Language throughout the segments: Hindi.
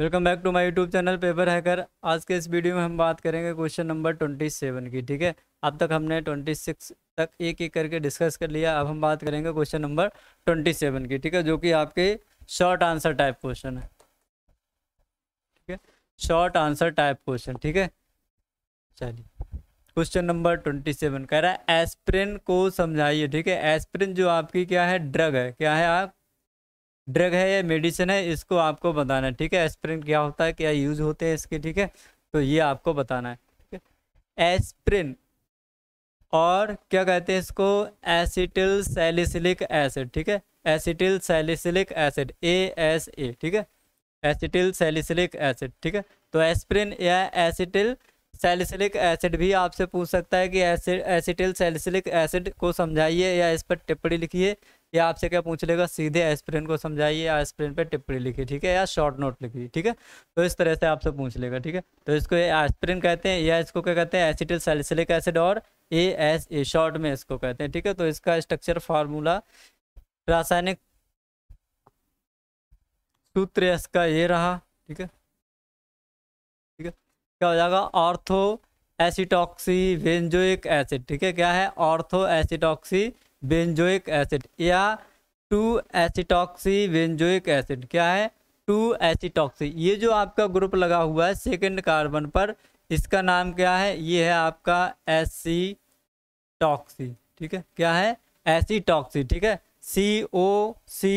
welcome back to my YouTube channel paper hacker आज के इस वीडियो में हम बात करेंगे क्वेश्चन नंबर ट्वेंटी सेवन की ठीक है अब तक हमने ट्वेंटी सिक्स तक एक एक करके डिस्कस कर लिया अब हम बात करेंगे क्वेश्चन नंबर ट्वेंटी सेवन की ठीक है जो कि आपके शॉर्ट आंसर टाइप क्वेश्चन है ठीक है शॉर्ट आंसर टाइप क्वेश्चन ठीक है चलिए क्वेश्चन नंबर ट्वेंटी सेवन कह रहा है एस्प्रिन को समझाइए ठीक है एस्प्रिन जो आपकी क्या है ड्रग है क्या है आप ड्रग है या मेडिसिन है इसको आपको बताना है ठीक है एस्प्रिन क्या होता है क्या यूज होते हैं इसके ठीक है तो ये आपको बताना है ठीक है एस्प्रिन और क्या कहते हैं इसको एसिटिल सैलिसिलिक एसिड ठीक है acetyl salicylic acid A S A ठीक है एसिटिल सैलिसिलिक एसिड ठीक है तो एस्प्रिन या एसिटिल सैलिसिलिक एसिड भी आपसे पूछ सकता है कि एसिड एसिटिल सैलिसिलिक एसिड को समझाइए या इस पर टिप्पणी लिखिए या आपसे क्या पूछ लेगा सीधे एस्पिरेंट को समझाइए या पे टिप्पणी लिखी ठीक है या शॉर्ट नोट लिखी ठीक है तो इस तरह से आपसे पूछ लेगा ठीक है तो इसको एस्पिरिन कहते हैं या इसको क्या कहते हैं एसिटिल सैलिसिलिक एसिड और ए एस ए शॉर्ट में इसको कहते हैं ठीक है तो इसका स्ट्रक्चर फार्मूला रासायनिक सूत्र इसका ये रहा ठीक है ठीक है क्या हो जाएगा ऑर्थो एसिटॉक्सी वेंजोइक एसिड ठीक है क्या है ऑर्थो एसिटॉक्सी बेंजोइक एसिड या टू एसिटॉक्सी बेंजोइक एसिड क्या है टू एसिटॉक्सी ये जो आपका ग्रुप लगा हुआ है सेकेंड कार्बन पर इसका नाम क्या है ये है आपका एसी टॉक्सी ठीक है क्या है एसी टॉक्सी ठीक है सी ओ सी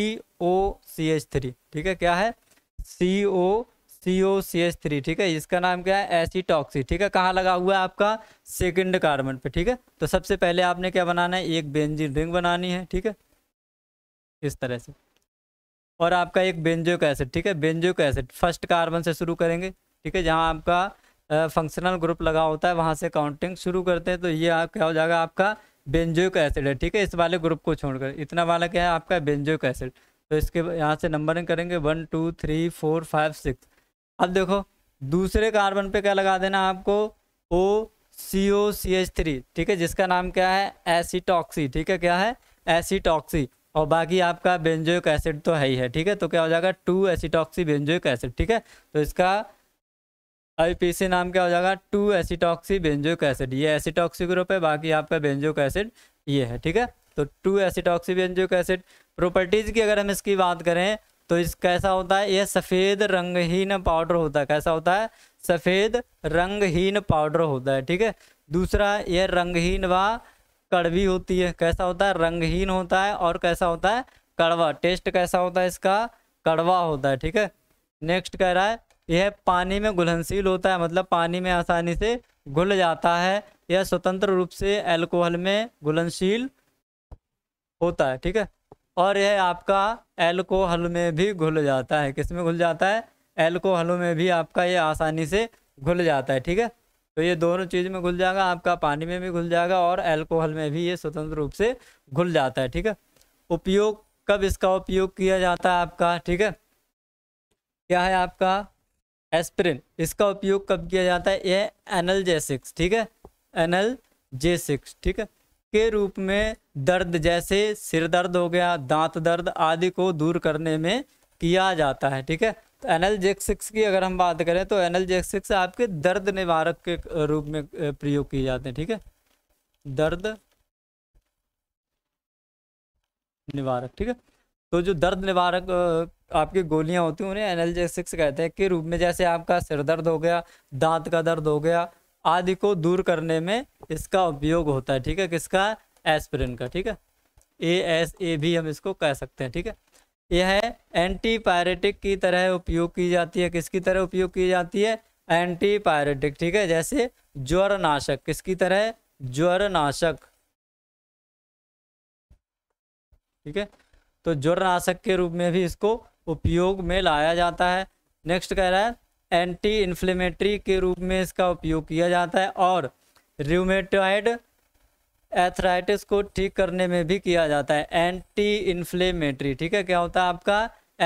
ओ सी एच थ्री ठीक है क्या है सी ओ सी ओ सी एच थ्री ठीक है इसका नाम क्या है एसीटॉक्सी ठीक है कहाँ लगा हुआ है आपका सेकंड कार्बन पे ठीक है तो सबसे पहले आपने क्या बनाना है एक बेंजीन रिंग बनानी है ठीक है इस तरह से और आपका एक बेंजोक एसिड ठीक है बेंजोक एसिड फर्स्ट कार्बन से शुरू करेंगे ठीक है जहाँ आपका फंक्शनल ग्रुप लगा होता है वहाँ से काउंटिंग शुरू करते हैं तो ये आप क्या हो जाएगा आपका बेंजोइक एसिड है ठीक है इस वाले ग्रुप को छोड़कर इतना वाला क्या है आपका बेंजोइक एसिड तो इसके यहाँ से नंबरिंग करेंगे one two three four five six अब देखो दूसरे कार्बन पे क्या लगा देना आपको ओ सी ओ सी एच थ्री ठीक है जिसका नाम क्या है एसीटॉक्सी ठीक है क्या है एसीटॉक्सी और बाकी आपका बेंजोइक एसिड तो है ही है ठीक है तो क्या हो जाएगा टू एसीटॉक्सी बेंजोइक एसिड ठीक है तो इसका सी नाम क्या हो जाएगा टू एसीटॉक्सी बेंजोइक एसिड ये एसीटॉक्सी ग्रुप है बाकी आपका बेंजोइक एसिड ये है ठीक है तो two acetoxy benzoic acid properties की अगर हम इसकी बात करें तो इस कैसा होता है यह सफ़ेद रंगहीन पाउडर होता है कैसा होता है सफ़ेद रंगहीन पाउडर होता है ठीक है दूसरा यह रंगहीन व कड़वी होती है कैसा होता है रंगहीन होता है और कैसा होता है कड़वा टेस्ट कैसा होता है इसका कड़वा होता है ठीक है नेक्स्ट कह रहा है यह पानी में घुलनशील होता है मतलब पानी में आसानी से घुल जाता है यह स्वतंत्र रूप से एल्कोहल में घुलनशील होता है ठीक है और यह आपका एल्कोहल में भी घुल जाता है किस में घुल जाता है एल्कोहल में भी आपका ये आसानी से घुल जाता है ठीक है तो ये दोनों चीज़ में घुल जाएगा आपका पानी में भी घुल जाएगा और एल्कोहल में भी ये स्वतंत्र रूप से घुल जाता है ठीक है उपयोग कब इसका उपयोग किया जाता है आपका ठीक है क्या है आपका एस्प्रिन इसका उपयोग कब किया जाता है ये एनल ठीक है एनल ठीक है के रूप में दर्द जैसे सिर दर्द हो गया दांत दर्द आदि को दूर करने में किया जाता है ठीक है तो एनलजेक्सिक्स की अगर हम बात करें तो एनलजेक्सिक्स आपके दर्द निवारक के रूप में प्रयोग किए जाते हैं ठीक है दर्द निवारक ठीक है तो जो दर्द निवारक आपकी गोलियां होती हैं उन्हें एनलजेक्सिक्स कहते हैं के रूप में जैसे आपका सिर दर्द हो गया दांत का दर्द हो गया आदि को दूर करने में इसका उपयोग होता है ठीक है किसका एस्पिरिन का ठीक है ए एस ए भी हम इसको कह सकते हैं ठीक है यह एंटीपायरेटिक की तरह उपयोग की जाती है किसकी तरह उपयोग की जाती है एंटीपायरेटिक ठीक है जैसे ज्वरनाशक किसकी तरह ज्वरनाशक ठीक है तो ज्वरनाशक के रूप में भी इसको उपयोग में लाया जाता है नेक्स्ट कह रहा है एंटी इन्फ्लेमेटरी के रूप में इसका उपयोग किया जाता है और र्यूमेटॉयड एथराइटिस को ठीक करने में भी किया जाता है एंटी इन्फ्लेमेटरी ठीक है क्या होता है आपका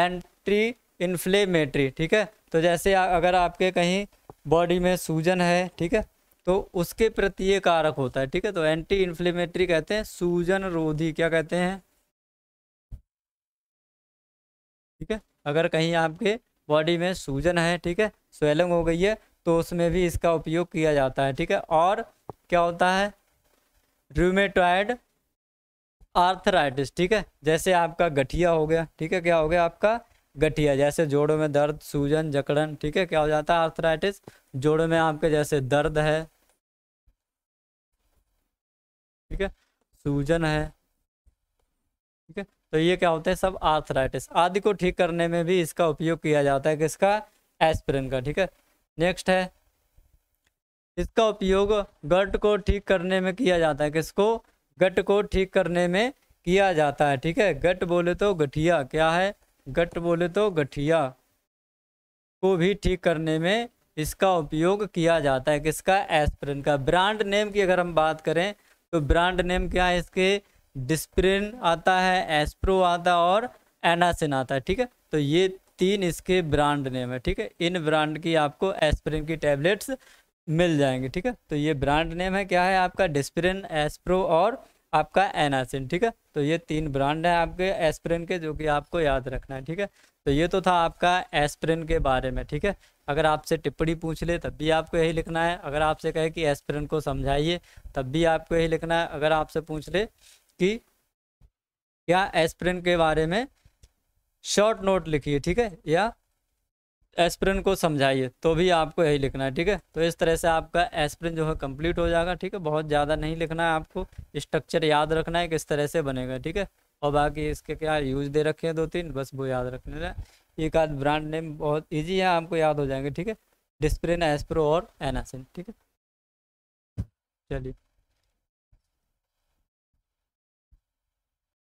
एंटी इन्फ्लेमेटरी ठीक है तो जैसे अगर आपके कहीं बॉडी में सूजन है ठीक है तो उसके प्रति ये कारक होता है ठीक है तो एंटी इन्फ्लेमेटरी कहते हैं सूजन रोधी क्या कहते हैं ठीक है अगर कहीं आपके बॉडी में सूजन है ठीक है स्वेलिंग हो गई है तो उसमें भी इसका उपयोग किया जाता है ठीक है और क्या होता है रूमेटॉयड आर्थराइटिस ठीक है जैसे आपका गठिया हो गया ठीक है क्या हो गया आपका गठिया जैसे जोड़ों में दर्द सूजन जकड़न ठीक है क्या हो जाता है आर्थराइटिस जोड़ों में आपके जैसे दर्द है ठीक है सूजन है ठीक है तो ये क्या होते हैं सब आर्थराइटिस आदि को ठीक करने में भी इसका उपयोग किया जाता है किसका एस्पिरिन का ठीक है नेक्स्ट है इसका उपयोग गट को ठीक करने में किया जाता है किसको गट को ठीक करने में किया जाता है ठीक है गट बोले तो गठिया क्या है गट बोले तो गठिया को भी ठीक करने में इसका उपयोग किया जाता है किसका एस्पिरिन का ब्रांड नेम की अगर हम बात करें तो ब्रांड नेम क्या है इसके डिस्प्रिन आता है एस्प्रो आता है और एनासिन आता है ठीक है तो ये तीन इसके ब्रांड नेम है ठीक है इन ब्रांड की आपको एस्प्रिन की टैबलेट्स मिल जाएंगे ठीक है तो ये ब्रांड नेम है क्या है आपका डिस्प्रिन एस्प्रो और आपका एनासिन ठीक है तो ये तीन ब्रांड है आपके एस्प्रिन के जो कि आपको याद रखना है ठीक है तो ये तो था आपका एस्प्रिन के बारे में ठीक है अगर आपसे टिप्पणी पूछ ले तब भी आपको यही लिखना है अगर आपसे कहे कि एस्प्रिन को समझाइए तब भी आपको यही लिखना है अगर आपसे पूछ ले की या एस्प्रिन के बारे में शॉर्ट नोट लिखिए ठीक है या एस्प्रिन को समझाइए तो भी आपको यही लिखना है ठीक है तो इस तरह से आपका एस्प्रिन जो है कंप्लीट हो जाएगा ठीक है बहुत ज़्यादा नहीं लिखना है आपको स्ट्रक्चर याद रखना है किस तरह से बनेगा ठीक है और बाकी इसके क्या यूज दे रखे हैं दो तीन बस वो याद रखने रहे एक आध ब्रांड नेम बहुत ईजी है आपको याद हो जाएंगे ठीक है डिस्प्रिन एस्प्रो और एनासिन ठीक है चलिए